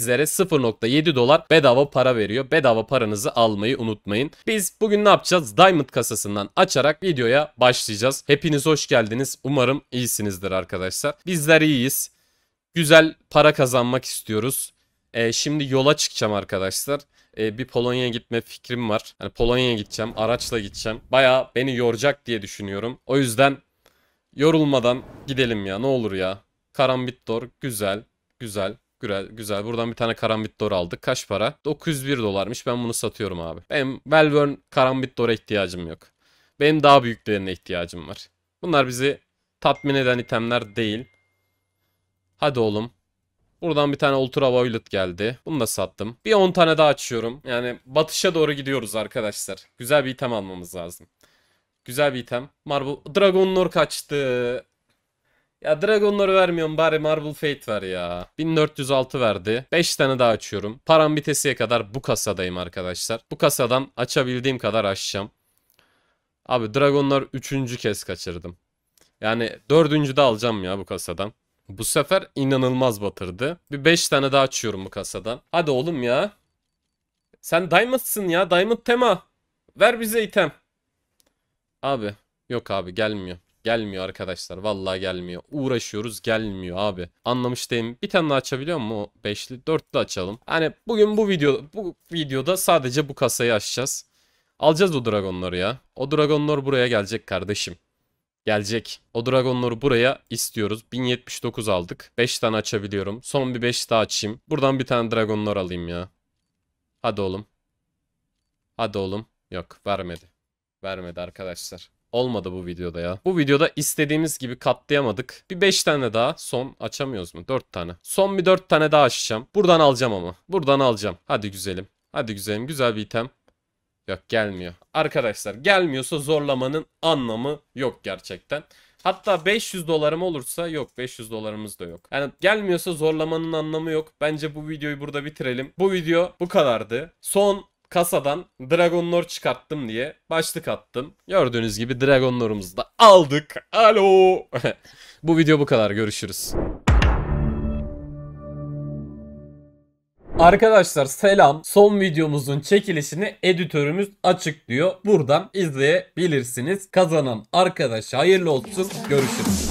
sizlere 0.7 dolar bedava para veriyor. Bedava paranızı almayı unutmayın. Biz bugün ne yapacağız? Diamond kasasından açarak videoya başlayacağız. Hepiniz hoş geldiniz. Umarım iyisinizdir arkadaşlar. Bizler iyiyiz. Güzel para kazanmak istiyoruz. E, şimdi yola çıkacağım arkadaşlar. E, bir Polonya'ya gitme fikrim var. Yani Polonya'ya gideceğim, araçla gideceğim. Baya beni yoracak diye düşünüyorum. O yüzden yorulmadan gidelim ya ne olur ya. Karambit güzel, güzel. Güzel, güzel. Buradan bir tane karambit dor aldık. Kaç para? 901 dolarmış. Ben bunu satıyorum abi. Benim Melbourne karambit dora ihtiyacım yok. Benim daha büyüklerine ihtiyacım var. Bunlar bizi tatmin eden itemler değil. Hadi oğlum. Buradan bir tane Ultra Violet geldi. Bunu da sattım. Bir 10 tane daha açıyorum. Yani batışa doğru gidiyoruz arkadaşlar. Güzel bir item almamız lazım. Güzel bir item. Marble Dragon Lore kaçtı. Ya Dragon'ları vermiyorum bari Marble Fate var ya. 1406 verdi. 5 tane daha açıyorum. Param bitesiye kadar bu kasadayım arkadaşlar. Bu kasadan açabildiğim kadar açacağım. Abi Dragon'lar 3. kez kaçırdım. Yani 4. de alacağım ya bu kasadan. Bu sefer inanılmaz batırdı. Bir 5 tane daha açıyorum bu kasadan. Hadi oğlum ya. Sen Diamond'sın ya. Diamond tema. Ver bize item. Abi. Yok abi gelmiyor. Gelmiyor arkadaşlar. Vallahi gelmiyor. Uğraşıyoruz gelmiyor abi. Anlamış değilim. Bir tane daha açabiliyor mu? Beşli, dörtlü açalım. Hani bugün bu video bu videoda sadece bu kasayı açacağız. Alacağız o dragonları ya. O dragonlar buraya gelecek kardeşim. Gelecek. O dragonları buraya istiyoruz. 1079 aldık. 5 tane açabiliyorum. Son bir 5 daha açayım. Buradan bir tane dragonlar alayım ya. Hadi oğlum. Hadi oğlum. Yok vermedi. Vermedi arkadaşlar. Olmadı bu videoda ya. Bu videoda istediğimiz gibi katlayamadık. Bir 5 tane daha son açamıyoruz mu? 4 tane. Son bir 4 tane daha açacağım. Buradan alacağım ama. Buradan alacağım. Hadi güzelim. Hadi güzelim. Güzel bir item. Yok gelmiyor. Arkadaşlar gelmiyorsa zorlamanın anlamı yok gerçekten. Hatta 500 dolarım olursa yok 500 dolarımız da yok. Yani gelmiyorsa zorlamanın anlamı yok. Bence bu videoyu burada bitirelim. Bu video bu kadardı. Son kasadan Dragon Lore çıkarttım diye başlık attım. Gördüğünüz gibi Dragon Lore'umuzu da aldık. Alo. bu video bu kadar. Görüşürüz. Arkadaşlar selam. Son videomuzun çekilişini editörümüz açıklıyor. Buradan izleyebilirsiniz. Kazanan arkadaş hayırlı olsun. Görüşürüz.